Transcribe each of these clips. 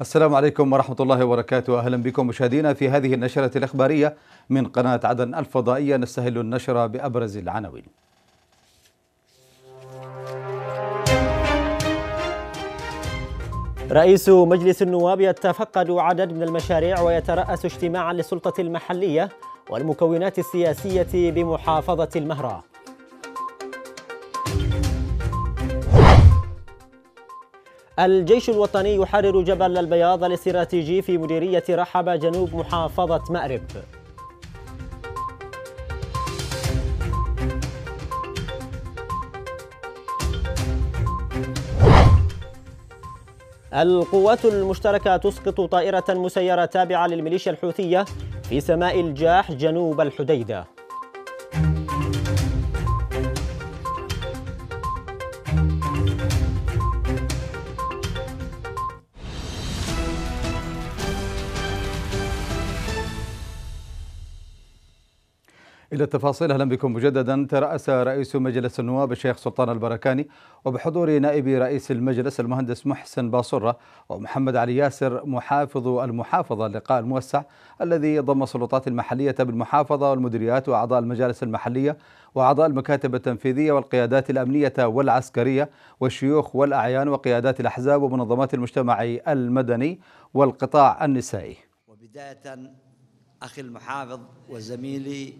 السلام عليكم ورحمة الله وبركاته أهلا بكم مشاهدينا في هذه النشرة الإخبارية من قناة عدن الفضائية نستهل النشرة بأبرز العناوين رئيس مجلس النواب يتفقد عدد من المشاريع ويترأس اجتماعا للسلطة المحلية والمكونات السياسية بمحافظة المهرة الجيش الوطني يحرر جبل البياض الاستراتيجي في مديرية رحبة جنوب محافظة مأرب القوات المشتركة تسقط طائرة مسيرة تابعة للميليشيا الحوثية في سماء الجاح جنوب الحديدة إلى التفاصيل أهلا بكم مجددا ترأس رئيس مجلس النواب الشيخ سلطان البركاني وبحضور نائب رئيس المجلس المهندس محسن باصرة ومحمد علي ياسر محافظ المحافظة اللقاء الموسع الذي ضم السلطات المحلية بالمحافظة والمديريات وأعضاء المجالس المحلية وأعضاء المكاتب التنفيذية والقيادات الأمنية والعسكرية والشيوخ والأعيان وقيادات الأحزاب ومنظمات المجتمع المدني والقطاع النسائي وبداية أخي المحافظ وزميلي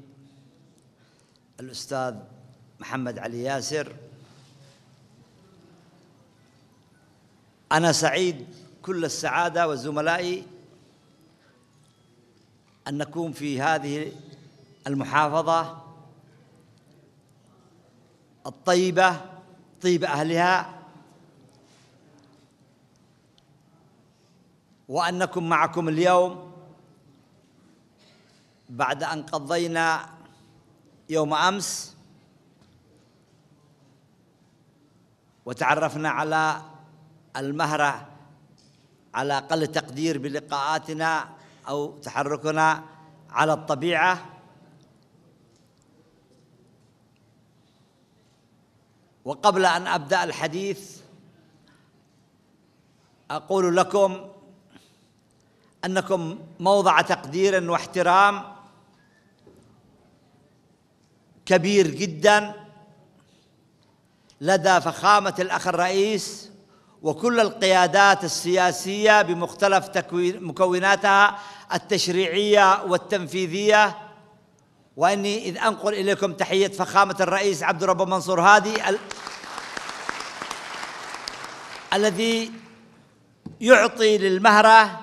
الأستاذ محمد علي ياسر أنا سعيد كل السعادة وزملائي أن نكون في هذه المحافظة الطيبة طيب أهلها وأن نكون معكم اليوم بعد أن قضينا يوم أمس وتعرفنا على المهرة على أقل تقدير بلقاءاتنا أو تحركنا على الطبيعة وقبل أن أبدأ الحديث أقول لكم أنكم موضع تقدير واحترام كبير جدا لدى فخامة الأخ الرئيس وكل القيادات السياسية بمختلف مكوناتها التشريعية والتنفيذية واني اذ انقل اليكم تحيه فخامه الرئيس عبد الرب منصور هادي ال... الذي يعطي للمهره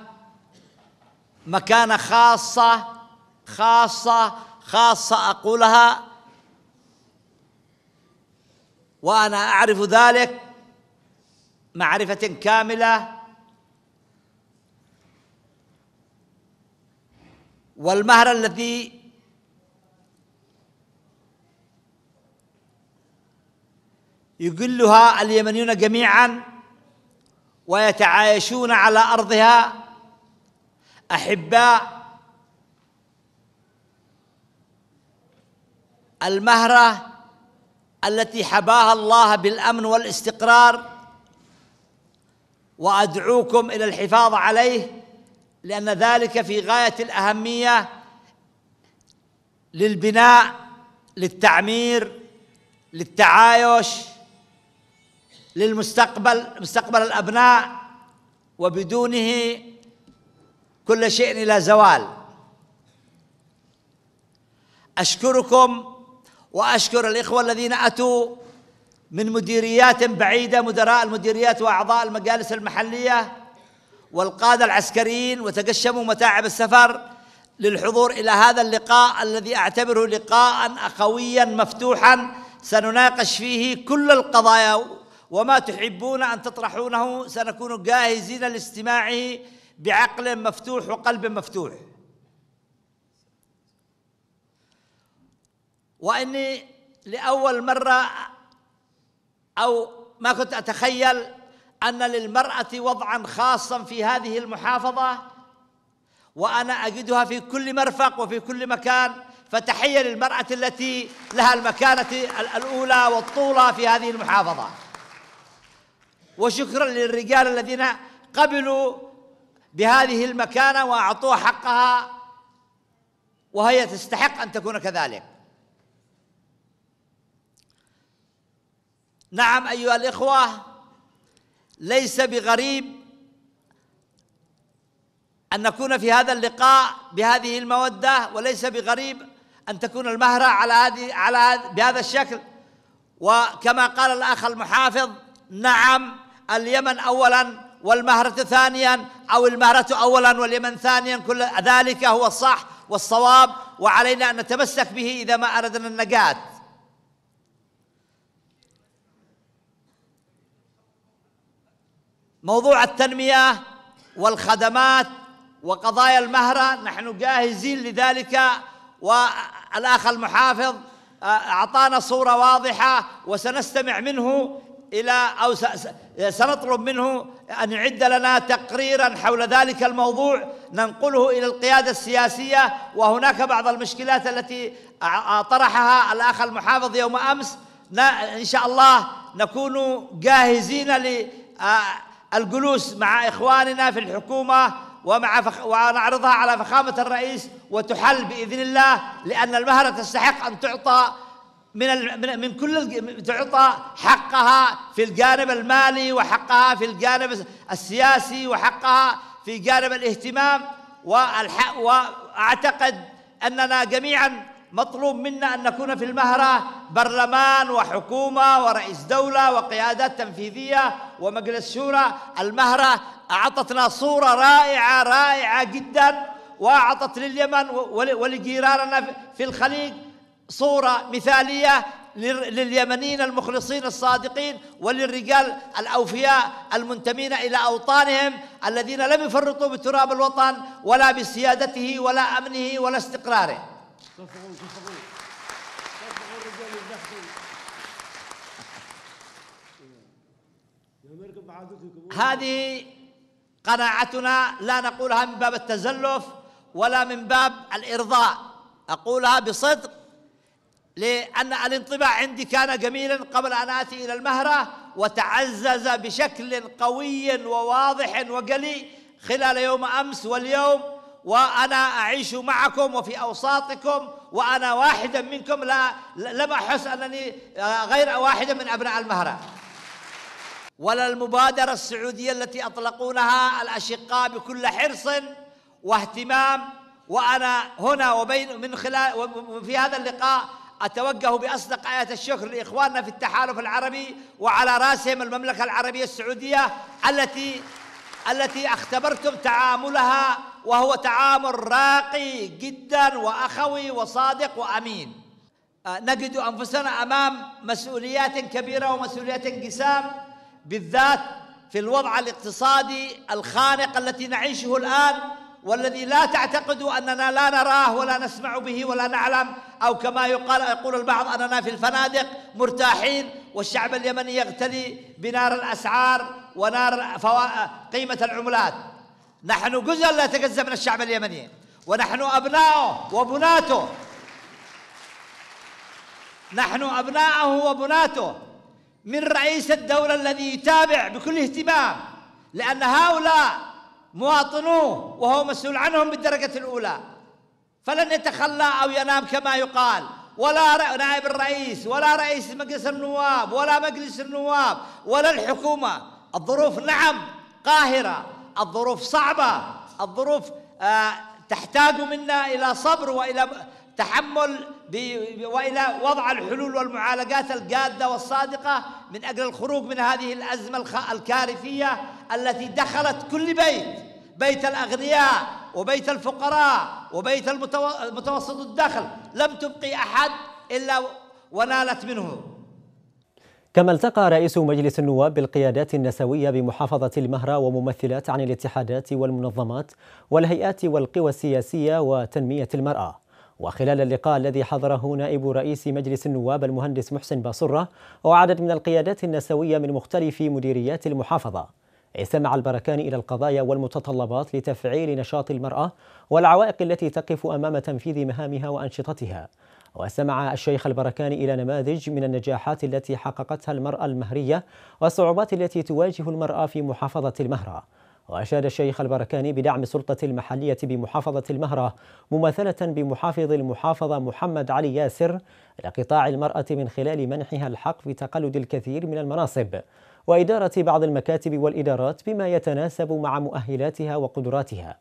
مكانه خاصه خاصه خاصه اقولها وأنا أعرف ذلك معرفة كاملة والمهر الذي يقلها اليمنيون جميعا ويتعايشون على أرضها أحباء المهره التي حباها الله بالامن والاستقرار وادعوكم الى الحفاظ عليه لان ذلك في غايه الاهميه للبناء للتعمير للتعايش للمستقبل مستقبل الابناء وبدونه كل شيء الى زوال اشكركم وأشكر الإخوة الذين أتوا من مديريات بعيدة مدراء المديريات وأعضاء المجالس المحلية والقادة العسكريين وتقشموا متاعب السفر للحضور إلى هذا اللقاء الذي أعتبره لقاء أخويا مفتوحا سنناقش فيه كل القضايا وما تحبون أن تطرحونه سنكون جاهزين لاستماعه بعقل مفتوح وقلب مفتوح واني لاول مره او ما كنت اتخيل ان للمراه وضعا خاصا في هذه المحافظه وانا اجدها في كل مرفق وفي كل مكان فتحيه للمراه التي لها المكانه الاولى والطولة في هذه المحافظه وشكرا للرجال الذين قبلوا بهذه المكانه واعطوها حقها وهي تستحق ان تكون كذلك نعم أيها الإخوة ليس بغريب أن نكون في هذا اللقاء بهذه المودة وليس بغريب أن تكون المهرة على هذه على بهذا الشكل وكما قال الأخ المحافظ نعم اليمن أولا والمهرة ثانيا أو المهرة أولا واليمن ثانيا كل ذلك هو الصح والصواب وعلينا أن نتمسك به إذا ما أردنا النجاة موضوع التنمية والخدمات وقضايا المهرة نحن جاهزين لذلك والأخ المحافظ آه، أعطانا صورة واضحة وسنستمع منه إلى أو سنطلب منه أن يعد لنا تقريرا حول ذلك الموضوع ننقله إلى القيادة السياسية وهناك بعض المشكلات التي طرحها الأخ المحافظ يوم أمس إن شاء الله نكون جاهزين ل آه، الجلوس مع إخواننا في الحكومة ومع فخ... ونعرضها على فخامة الرئيس وتحل بإذن الله لأن المهرة تستحق أن تعطى من ال... من كل ال... تعطى حقها في الجانب المالي وحقها في الجانب السياسي وحقها في جانب الاهتمام والح... وأعتقد أننا جميعا مطلوب منا أن نكون في المهرة برلمان وحكومة ورئيس دولة وقيادات تنفيذية ومجلس شورى المهرة أعطتنا صورة رائعة رائعة جدا وأعطت لليمن ولجيراننا في الخليج صورة مثالية لليمنيين المخلصين الصادقين وللرجال الأوفياء المنتمين إلى أوطانهم الذين لم يفرطوا بتراب الوطن ولا بسيادته ولا أمنه ولا استقراره الرجال هذه قناعتنا لا نقولها من باب التزلف ولا من باب الإرضاء أقولها بصدق لأن الانطباع عندي كان جميلا قبل أن آتي إلى المهرة وتعزز بشكل قوي وواضح وجلي خلال يوم أمس واليوم وأنا أعيش معكم وفي أوساطكم وأنا واحدا منكم لا لم أحس أنني آه، غير واحد من أبناء المهرة ولا المبادرة السعودية التي أطلقونها الأشقاء بكل حرص واهتمام وأنا هنا وبين من خلال وفي هذا اللقاء أتوجه بأصدق آية الشكر لإخواننا في التحالف العربي وعلى رأسهم المملكة العربية السعودية التي التي اختبرتم تعاملها وهو تعامل راقي جدا وأخوي وصادق وأمين آه، نجد أنفسنا أمام مسؤوليات كبيرة ومسؤوليات انقسام بالذات في الوضع الاقتصادي الخانق التي نعيشه الآن والذي لا تعتقد أننا لا نراه ولا نسمع به ولا نعلم أو كما يقال يقول البعض أننا في الفنادق مرتاحين والشعب اليمني يغتلي بنار الأسعار ونار قيمة العملات نحن جزء لا يتجزأ من الشعب اليمني ونحن أبناؤه وبناته نحن أبناؤه وبناته من رئيس الدولة الذي يتابع بكل اهتمام لأن هؤلاء مواطنوه وهو مسؤول عنهم بالدرجة الأولى فلن يتخلى أو ينام كما يقال ولا نائب الرئيس ولا رئيس مجلس النواب ولا مجلس النواب ولا الحكومة الظروف نعم قاهرة الظروف صعبة الظروف آه، تحتاج منا إلى صبر وإلى تحمل وإلى وضع الحلول والمعالجات الجادة والصادقة من أجل الخروج من هذه الأزمة الكارثية التي دخلت كل بيت بيت الأغنياء وبيت الفقراء وبيت المتوسط الدخل لم تبقي أحد إلا ونالت منه كما التقى رئيس مجلس النواب بالقيادات النسوية بمحافظة المهرة وممثلات عن الاتحادات والمنظمات والهيئات والقوى السياسية وتنمية المرأة وخلال اللقاء الذي حضره نائب رئيس مجلس النواب المهندس محسن باصرة وعدد من القيادات النسوية من مختلف مديريات المحافظة استمع البركان إلى القضايا والمتطلبات لتفعيل نشاط المرأة والعوائق التي تقف أمام تنفيذ مهامها وأنشطتها وسمع الشيخ البركاني إلى نماذج من النجاحات التي حققتها المرأة المهرية والصعوبات التي تواجه المرأة في محافظة المهرة وأشاد الشيخ البركاني بدعم السلطة المحلية بمحافظة المهرة مماثلة بمحافظ المحافظة محمد علي ياسر لقطاع المرأة من خلال منحها الحق في تقلد الكثير من المناصب وإدارة بعض المكاتب والإدارات بما يتناسب مع مؤهلاتها وقدراتها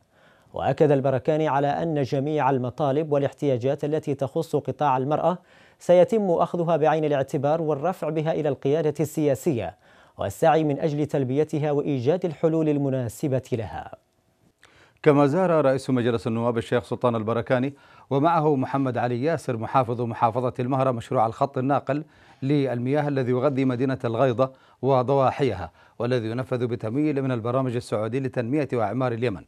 وأكد البركاني على أن جميع المطالب والاحتياجات التي تخص قطاع المرأة سيتم أخذها بعين الاعتبار والرفع بها إلى القيادة السياسية والسعي من أجل تلبيتها وإيجاد الحلول المناسبة لها كما زار رئيس مجلس النواب الشيخ سلطان البركاني ومعه محمد علي ياسر محافظ محافظة المهرة مشروع الخط الناقل للمياه الذي يغذي مدينة الغيضة وضواحيها والذي ينفذ بتمويل من البرامج السعودي لتنمية وإعمار اليمن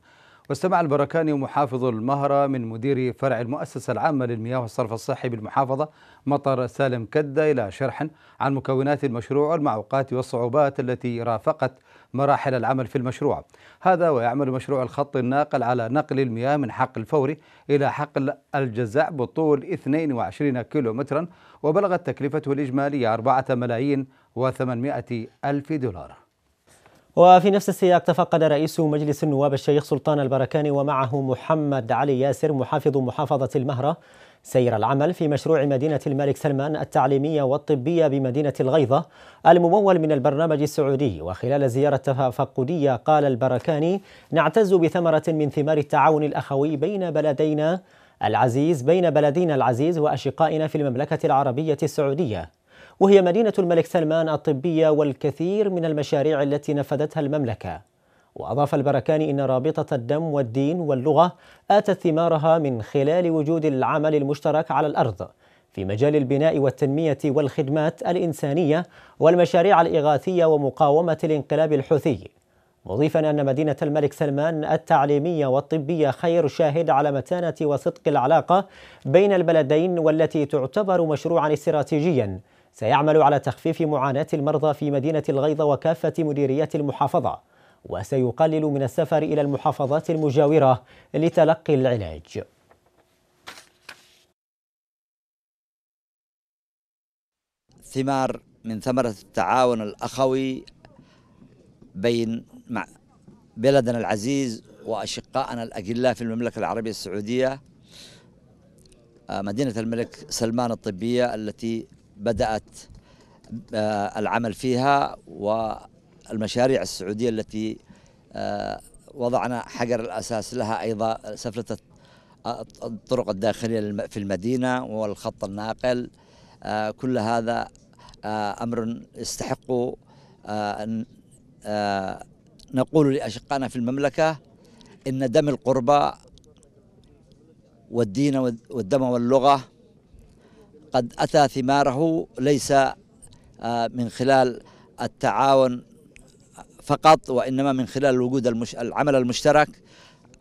واستمع البركاني محافظ المهرة من مدير فرع المؤسسة العامة للمياه والصرف الصحي بالمحافظة مطر سالم كدة إلى شرح عن مكونات المشروع والمعوقات والصعوبات التي رافقت مراحل العمل في المشروع هذا ويعمل مشروع الخط الناقل على نقل المياه من حقل فوري إلى حقل الجزع بطول 22 كيلومترا وبلغت تكلفته الإجمالية 4 ملايين و800 ألف دولار وفي نفس السياق تفقد رئيس مجلس النواب الشيخ سلطان البركاني ومعه محمد علي ياسر محافظ محافظة المهرة سير العمل في مشروع مدينة الملك سلمان التعليمية والطبية بمدينة الغيظة الممول من البرنامج السعودي وخلال زيارة تفقدية قال البركاني نعتز بثمرة من ثمار التعاون الأخوي بين بلدينا العزيز بين بلدينا العزيز وأشقائنا في المملكة العربية السعودية وهي مدينة الملك سلمان الطبية والكثير من المشاريع التي نفذتها المملكة وأضاف البركاني إن رابطة الدم والدين واللغة آتت ثمارها من خلال وجود العمل المشترك على الأرض في مجال البناء والتنمية والخدمات الإنسانية والمشاريع الإغاثية ومقاومة الانقلاب الحوثي مضيفا أن مدينة الملك سلمان التعليمية والطبية خير شاهد على متانة وصدق العلاقة بين البلدين والتي تعتبر مشروعا استراتيجيا سيعمل على تخفيف معاناة المرضى في مدينة الغيضة وكافة مديريات المحافظة وسيقلل من السفر إلى المحافظات المجاورة لتلقي العلاج ثمار من ثمرة التعاون الأخوي بين مع بلدنا العزيز وأشقائنا الأجلاء في المملكة العربية السعودية آه، مدينة الملك سلمان الطبية التي بدأت آه، العمل فيها والمشاريع السعودية التي آه، وضعنا حجر الأساس لها أيضا سفلة الطرق الداخلية في المدينة والخط الناقل آه، كل هذا أمر يستحق أن نقول لأشقائنا في المملكة إن دم القربى والدين والدم واللغة قد أتى ثماره ليس آه، من خلال التعاون فقط وإنما من خلال الوجود المش... العمل المشترك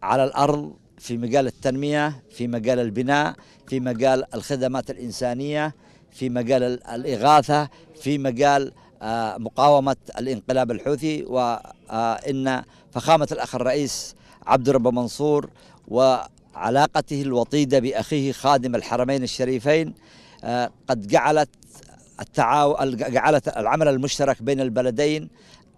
على الأرض في مجال التنمية في مجال البناء في مجال الخدمات الإنسانية في مجال الإغاثة في مجال آه، مقاومة الانقلاب الحوثي وإن آه، فخامة الأخ الرئيس عبد الرب منصور وعلاقته الوطيدة بأخيه خادم الحرمين الشريفين آه، قد جعلت التعاو جعلت العمل المشترك بين البلدين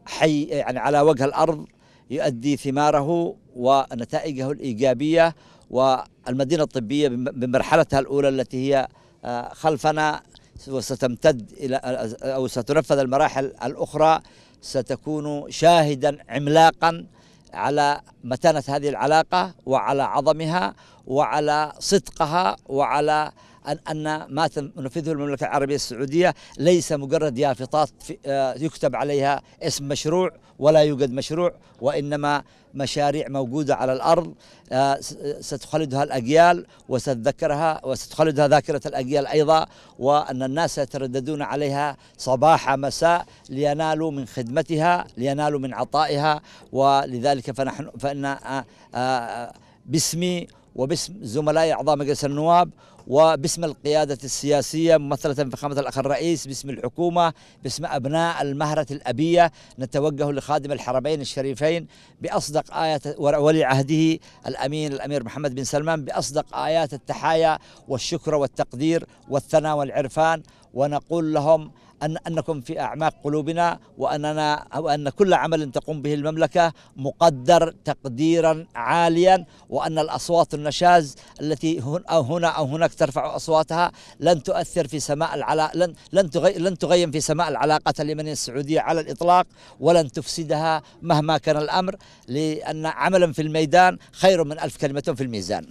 حي يعني على وجه الارض يؤدي ثماره ونتائجه الايجابيه والمدينه الطبيه بمرحلتها الاولى التي هي آه، خلفنا وستمتد الى آه، او ستنفذ المراحل الاخرى ستكون شاهدا عملاقا على متانه هذه العلاقه وعلى عظمها وعلى صدقها وعلى أن ما تنفذه المملكة العربية السعودية ليس مجرد يافطات آه، يكتب عليها اسم مشروع ولا يوجد مشروع وإنما مشاريع موجودة على الأرض آه، ستخلدها الأجيال وستذكرها وستخلدها ذاكرة الأجيال أيضا وأن الناس يترددون عليها صباح مساء لينالوا من خدمتها لينالوا من عطائها ولذلك فنحن فإن آه، باسمي وباسم زملائي أعضاء مجلس النواب وباسم القيادة السياسية ممثلة فخامة الأخ الرئيس باسم الحكومة باسم أبناء المهرة الأبية نتوجه لخادم الحرمين الشريفين بأصدق آية ولي عهده الأمين الأمير محمد بن سلمان بأصدق آيات التحايا والشكر والتقدير والثناء والعرفان ونقول لهم أن أنكم في أعماق قلوبنا وأننا أو أن كل عمل تقوم به المملكة مقدر تقديرا عاليا وأن الأصوات النشاز التي هنا أو هناك ترفع أصواتها لن تؤثر في سماء العلا لن لن لن تغيم في سماء العلاقة اليمنية السعودية على الإطلاق ولن تفسدها مهما كان الأمر لأن عملا في الميدان خير من ألف كلمة في الميزان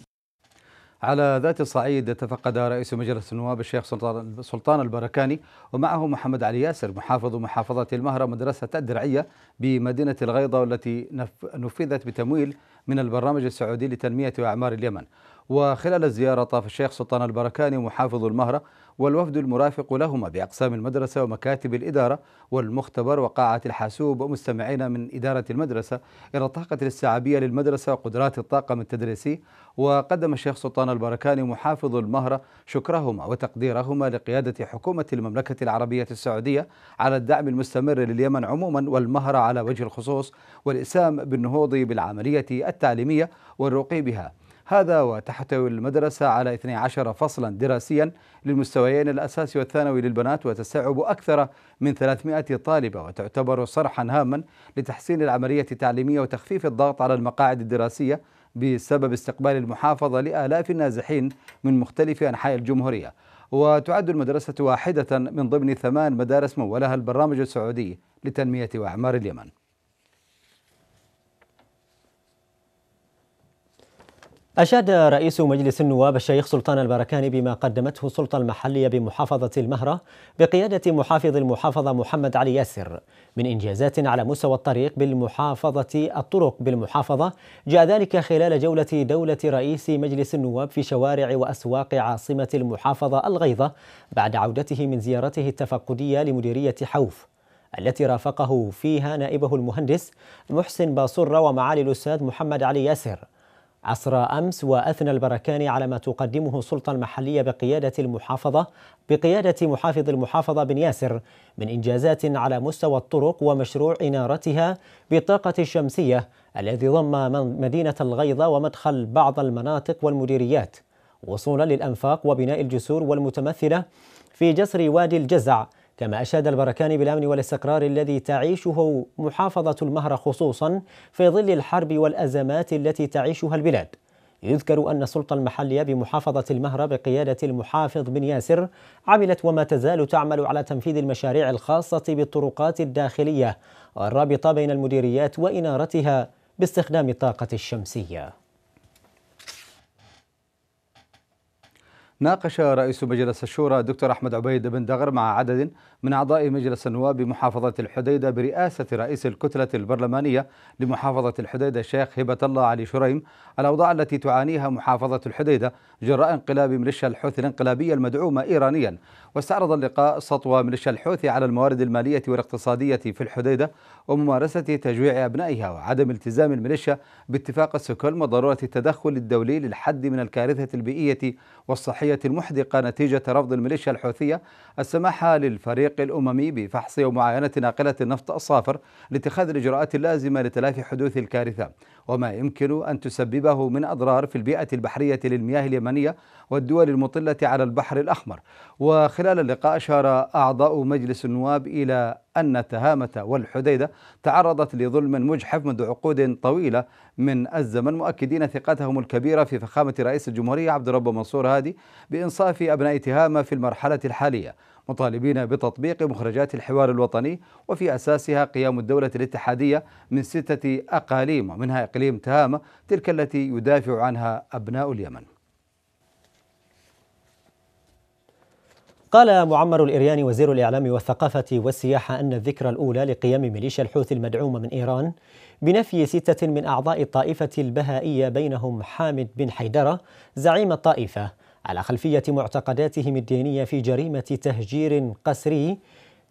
على ذات الصعيد تفقد رئيس مجلس النواب الشيخ سلطان البركاني ومعه محمد علي ياسر محافظ محافظة المهرة مدرسة الدرعية بمدينة الغيضة والتي نفذت بتمويل من البرنامج السعودي لتنمية أعمار اليمن وخلال الزيارة طاف الشيخ سلطان البركاني محافظ المهرة والوفد المرافق لهما بأقسام المدرسة ومكاتب الإدارة والمختبر وقاعة الحاسوب ومستمعين من إدارة المدرسة إلى الطاقة الاستيعابية للمدرسة وقدرات الطاقم التدريسي وقدم الشيخ سلطان البركاني محافظ المهرة شكرهما وتقديرهما لقيادة حكومة المملكة العربية السعودية على الدعم المستمر لليمن عموما والمهرة على وجه الخصوص والإسهام بالنهوض بالعملية التعليمية والرقي بها هذا وتحتوي المدرسة على 12 فصلا دراسيا للمستويين الأساسي والثانوي للبنات وتستوعب أكثر من 300 طالبة وتعتبر صرحا هاما لتحسين العملية التعليمية وتخفيف الضغط على المقاعد الدراسية بسبب استقبال المحافظة لآلاف النازحين من مختلف أنحاء الجمهورية وتعد المدرسة واحدة من ضمن ثمان مدارس مولها البرنامج السعودي لتنمية وأعمار اليمن أشاد رئيس مجلس النواب الشيخ سلطان البركاني بما قدمته السلطة المحلية بمحافظة المهرة بقيادة محافظ المحافظة محمد علي ياسر من إنجازات على مستوى الطريق بالمحافظة الطرق بالمحافظة جاء ذلك خلال جولة دولة رئيس مجلس النواب في شوارع وأسواق عاصمة المحافظة الغيظة بعد عودته من زيارته التفقدية لمديرية حوف التي رافقه فيها نائبه المهندس محسن باصرة ومعالي الأستاذ محمد علي ياسر عصر أمس وأثنى البركاني على ما تقدمه السلطة المحلية بقيادة المحافظة بقيادة محافظ المحافظة بن ياسر من إنجازات على مستوى الطرق ومشروع إنارتها بالطاقة الشمسية الذي ضم مدينة الغيضة ومدخل بعض المناطق والمديريات وصولا للأنفاق وبناء الجسور والمتمثلة في جسر وادي الجزع كما أشاد البركاني بالأمن والاستقرار الذي تعيشه محافظة المهر خصوصا في ظل الحرب والأزمات التي تعيشها البلاد يذكر أن السلطة المحلية بمحافظة المهر بقيادة المحافظ بن ياسر عملت وما تزال تعمل على تنفيذ المشاريع الخاصة بالطرقات الداخلية والرابطة بين المديريات وإنارتها باستخدام الطاقة الشمسية ناقش رئيس مجلس الشورى الدكتور أحمد عبيد بن دغر مع عدد من أعضاء مجلس النواب بمحافظة الحديدة برئاسة رئيس الكتلة البرلمانية لمحافظة الحديدة الشيخ هبة الله علي شريم الأوضاع التي تعانيها محافظة الحديدة جراء انقلاب ميليشيا الحوثي الانقلابية المدعومة إيرانيا واستعرض اللقاء سطوة ميليشيا الحوثي على الموارد المالية والاقتصادية في الحديدة وممارسة تجويع أبنائها وعدم التزام الميليشيا باتفاق السكلم وضرورة التدخل الدولي للحد من الكارثة البيئية والصحية المحدقة نتيجة رفض الميليشيا الحوثية السماح للفريق الأممي بفحص ومعاينة ناقلة النفط الصافر لاتخاذ الإجراءات اللازمة لتلافي حدوث الكارثة وما يمكن أن تسببه من أضرار في البيئة البحرية للمياه اليمنية والدول المطلة على البحر الأحمر وخلال اللقاء أشار أعضاء مجلس النواب إلى أن تهامة والحديدة تعرضت لظلم مجحف منذ عقود طويلة من الزمن مؤكدين ثقتهم الكبيرة في فخامة رئيس الجمهورية عبد الرب منصور هادي بإنصاف أبناء تهامة في المرحلة الحالية مطالبين بتطبيق مخرجات الحوار الوطني وفي أساسها قيام الدولة الاتحادية من ستة أقاليم ومنها إقليم تهامة تلك التي يدافع عنها أبناء اليمن قال معمر الإرياني وزير الإعلام والثقافة والسياحة أن الذكرى الأولى لقيام ميليشيا الحوثي المدعومة من إيران بنفي ستة من أعضاء الطائفة البهائية بينهم حامد بن حيدرة زعيم الطائفة على خلفية معتقداتهم الدينية في جريمة تهجير قسري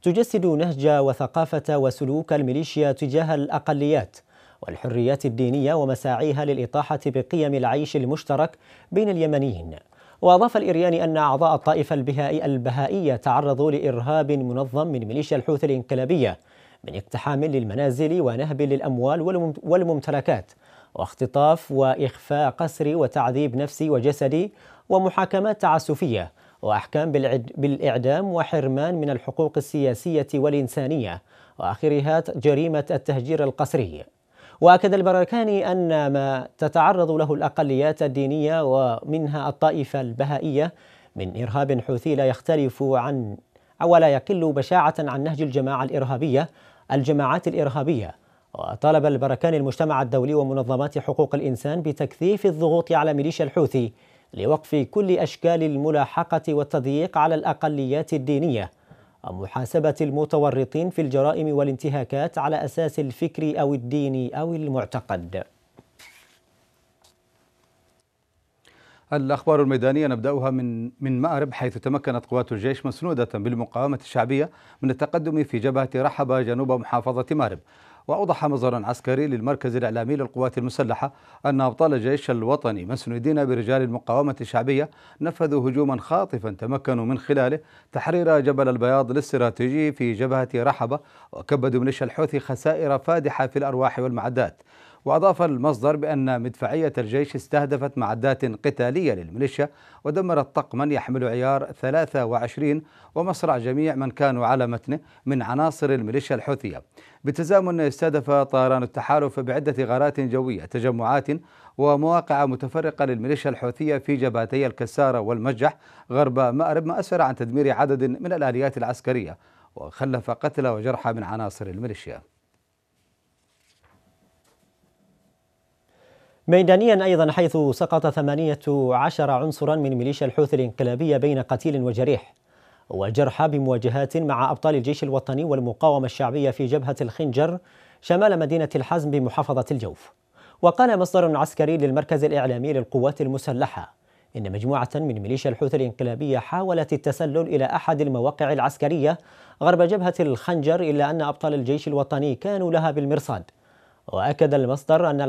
تجسد نهج وثقافة وسلوك الميليشيا تجاه الأقليات والحريات الدينية ومساعيها للإطاحة بقيم العيش المشترك بين اليمنيين وأضاف الإرياني أن أعضاء الطائفة البهائية, البهائية تعرضوا لإرهاب منظم من ميليشيا الحوثي الانقلابية من اقتحام للمنازل ونهب للأموال والممتلكات واختطاف وإخفاء قسري وتعذيب نفسي وجسدي ومحاكمات تعسفية وأحكام بالإعدام وحرمان من الحقوق السياسية والإنسانية وآخرها جريمة التهجير القسري وأكد البركاني أن ما تتعرض له الأقليات الدينية ومنها الطائفة البهائية من إرهاب حوثي لا يختلف عن ولا يقل بشاعة عن نهج الجماعة الإرهابية الجماعات الإرهابية وطالب البركان المجتمع الدولي ومنظمات حقوق الإنسان بتكثيف الضغوط على ميليشيا الحوثي لوقف كل أشكال الملاحقة والتضييق على الأقليات الدينية ومحاسبة المتورطين في الجرائم والانتهاكات على أساس الفكر أو الدين أو المعتقد الأخبار الميدانية نبدأها من من مأرب حيث تمكنت قوات الجيش مسنودة بالمقاومة الشعبية من التقدم في جبهة رحبة جنوب محافظة مأرب وأوضح مصدر عسكري للمركز الإعلامي للقوات المسلحة أن أبطال الجيش الوطني مسندين برجال المقاومة الشعبية نفذوا هجوما خاطفا تمكنوا من خلاله تحرير جبل البياض الاستراتيجي في جبهة رحبة وكبدوا ميليشيا الحوثي خسائر فادحة في الأرواح والمعدات وأضاف المصدر بأن مدفعية الجيش استهدفت معدات قتالية للميليشيا ودمرت طقما يحمل عيار 23 ومصرع جميع من كانوا على متنه من عناصر الميليشيا الحوثية بتزامن استهدف طيران التحالف بعدة غارات جوية تجمعات ومواقع متفرقة للميليشيا الحوثية في جبهتي الكسارة والمجح غرب مأرب ما أسفر عن تدمير عدد من الآليات العسكرية وخلف قتلى وجرحى من عناصر الميليشيا ميدانيا أيضا حيث سقط ثمانية عشر عنصرا من ميليشيا الحوثي الانقلابية بين قتيل وجريح وجرحى بمواجهات مع أبطال الجيش الوطني والمقاومة الشعبية في جبهة الخنجر شمال مدينة الحزم بمحافظة الجوف وقال مصدر عسكري للمركز الإعلامي للقوات المسلحة إن مجموعة من ميليشيا الحوثي الانقلابية حاولت التسلل إلى أحد المواقع العسكرية غرب جبهة الخنجر إلا أن أبطال الجيش الوطني كانوا لها بالمرصاد وأكد المصدر أن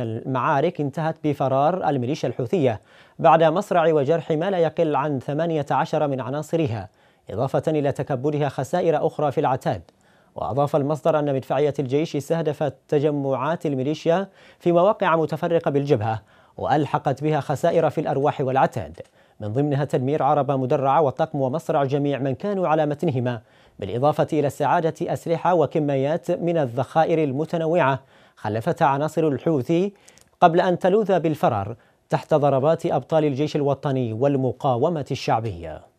المعارك انتهت بفرار الميليشيا الحوثية بعد مصرع وجرح ما لا يقل عن 18 من عناصرها إضافة إلى تكبدها خسائر أخرى في العتاد وأضاف المصدر أن مدفعية الجيش استهدفت تجمعات الميليشيا في مواقع متفرقة بالجبهة وألحقت بها خسائر في الأرواح والعتاد من ضمنها تدمير عربة مدرعة وطقم ومصرع جميع من كانوا على متنهما بالإضافة إلى استعادة أسلحة وكميات من الذخائر المتنوعة خلفتها عناصر الحوثي قبل أن تلوذ بالفرار تحت ضربات أبطال الجيش الوطني والمقاومة الشعبية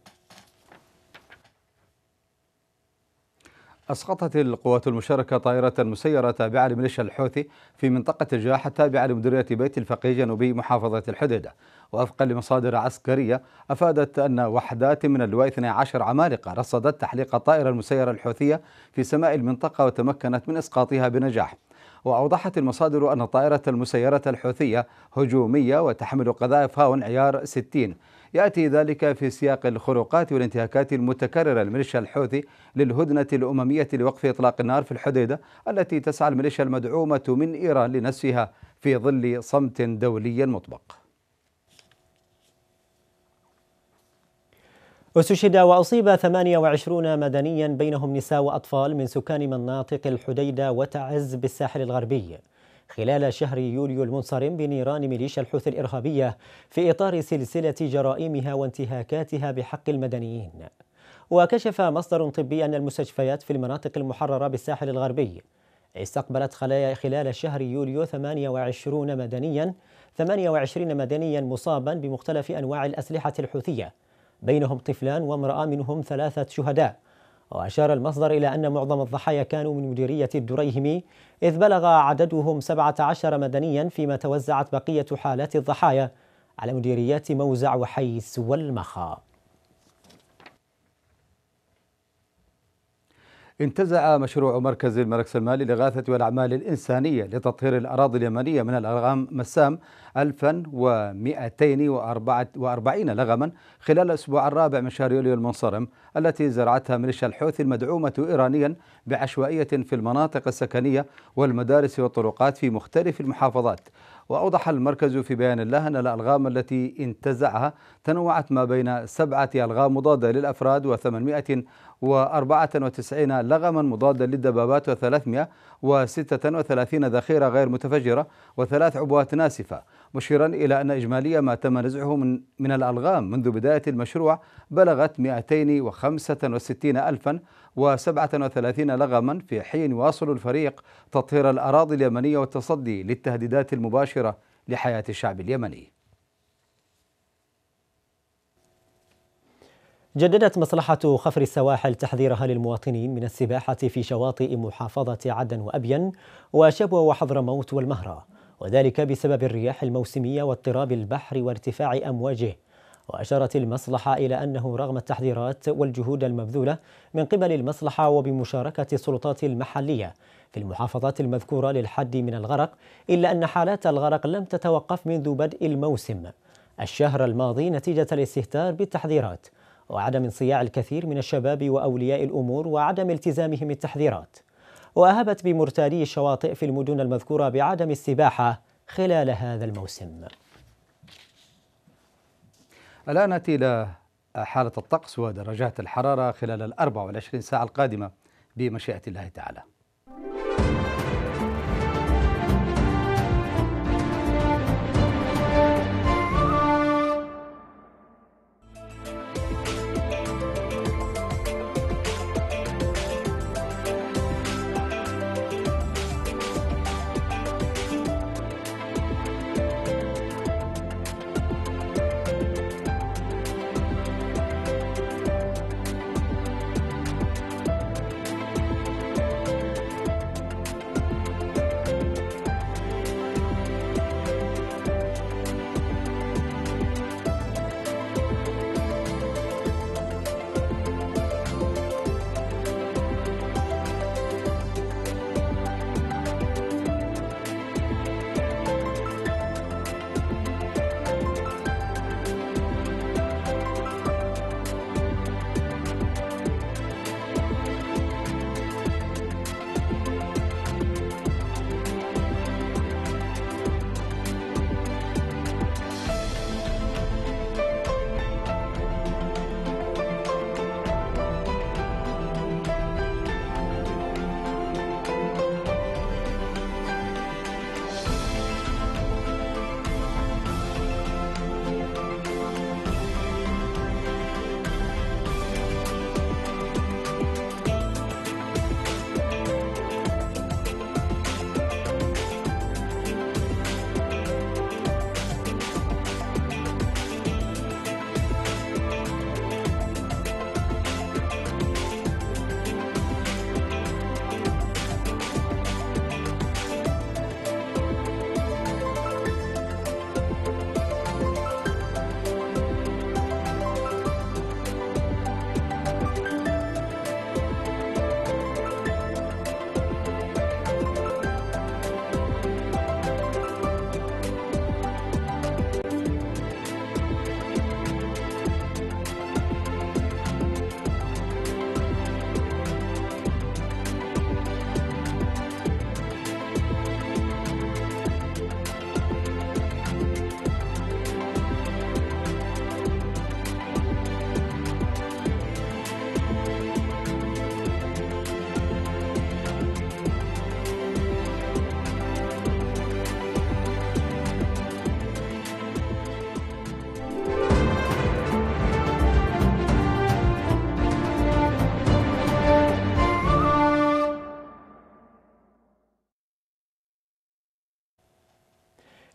أسقطت القوات المشاركة طائرة مسيرة تابعة لميليشيا الحوثي في منطقة الجاحة التابعة لمديرية بيت الفقيه جنوبي محافظة الحديدة وفقا لمصادر عسكرية أفادت أن وحدات من اللواء 12 عمالقة رصدت تحليق الطائرة المسيرة الحوثية في سماء المنطقة وتمكنت من إسقاطها بنجاح وأوضحت المصادر أن الطائرة المسيرة الحوثية هجومية وتحمل قذائف هاون عيار 60 يأتي ذلك في سياق الخروقات والانتهاكات المتكررة للميليشيا الحوثي للهدنة الأممية لوقف إطلاق النار في الحديدة التي تسعى الميليشيا المدعومة من إيران لنسفها في ظل صمت دولي مطبق استشهد وأصيب 28 مدنيا بينهم نساء وأطفال من سكان مناطق الحديدة وتعز بالساحل الغربي خلال شهر يوليو المنصرم بنيران ميليشيا الحوثي الإرهابية في إطار سلسلة جرائمها وانتهاكاتها بحق المدنيين وكشف مصدر طبي أن المستشفيات في المناطق المحررة بالساحل الغربي استقبلت خلايا خلال شهر يوليو 28 مدنيا 28 مدنيا مصابا بمختلف أنواع الأسلحة الحوثية بينهم طفلان وامرأة منهم ثلاثة شهداء وأشار المصدر إلى أن معظم الضحايا كانوا من مديرية الدريهمي إذ بلغ عددهم 17 مدنيا فيما توزعت بقية حالات الضحايا على مديريات موزع وحيس والمخا انتزع مشروع مركز المركز المالي للإغاثة والأعمال الإنسانية لتطهير الأراضي اليمنية من الأرغام مسام 1244 لغما خلال الأسبوع الرابع من شهر يوليو المنصرم التي زرعتها ميليشيا الحوثي المدعومة إيرانيا بعشوائية في المناطق السكنية والمدارس والطرقات في مختلف المحافظات وأوضح المركز في بيان الله أن الألغام التي انتزعها تنوعت ما بين سبعة ألغام مضادة للأفراد و894 لغما مضاده للدبابات و300 و36 ذخيرة غير متفجرة وثلاث عبوات ناسفة مشيرا إلى أن إجمالية ما تم نزعه من, من الألغام منذ بداية المشروع بلغت 265 ألفا و37 لغما في حين واصل الفريق تطهير الأراضي اليمنية والتصدي للتهديدات المباشرة لحياة الشعب اليمني جددت مصلحة خفر السواحل تحذيرها للمواطنين من السباحة في شواطئ محافظة عدن وأبين وشبوة وحضرموت والمهرة وذلك بسبب الرياح الموسمية واضطراب البحر وارتفاع أمواجه وأشارت المصلحة إلى أنه رغم التحذيرات والجهود المبذولة من قبل المصلحة وبمشاركة السلطات المحلية في المحافظات المذكورة للحد من الغرق إلا أن حالات الغرق لم تتوقف منذ بدء الموسم الشهر الماضي نتيجة الاستهتار بالتحذيرات وعدم انصياع الكثير من الشباب وأولياء الأمور وعدم التزامهم التحذيرات وأهبت بمرتادي الشواطئ في المدن المذكورة بعدم السباحة خلال هذا الموسم الآن إلى حالة الطقس ودرجات الحرارة خلال ال 24 ساعة القادمة بمشيئة الله تعالى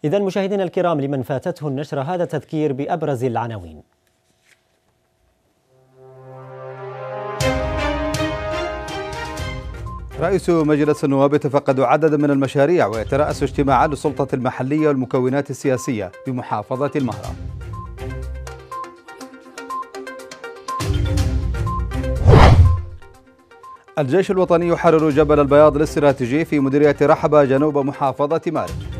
إذا مشاهدينا الكرام لمن فاتته النشرة هذا تذكير بأبرز العناوين رئيس مجلس النواب يتفقد عددا من المشاريع ويترأس اجتماعا للسلطة المحلية والمكونات السياسية بمحافظة المهرة الجيش الوطني يحرر جبل البياض الاستراتيجي في مديرية رحبة جنوب محافظة مارب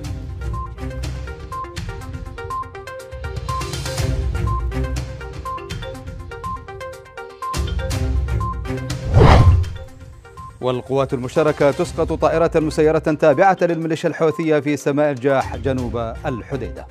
والقوات المشتركة تسقط طائرة مسيرة تابعة للميليشيا الحوثية في سماء الجاح جنوب الحديدة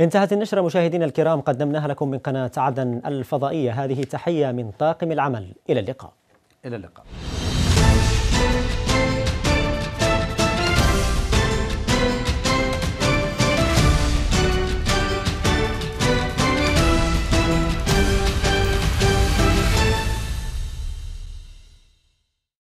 انتهت النشرة مشاهدينا الكرام قدمناها لكم من قناة عدن الفضائية هذه تحية من طاقم العمل إلى اللقاء إلى اللقاء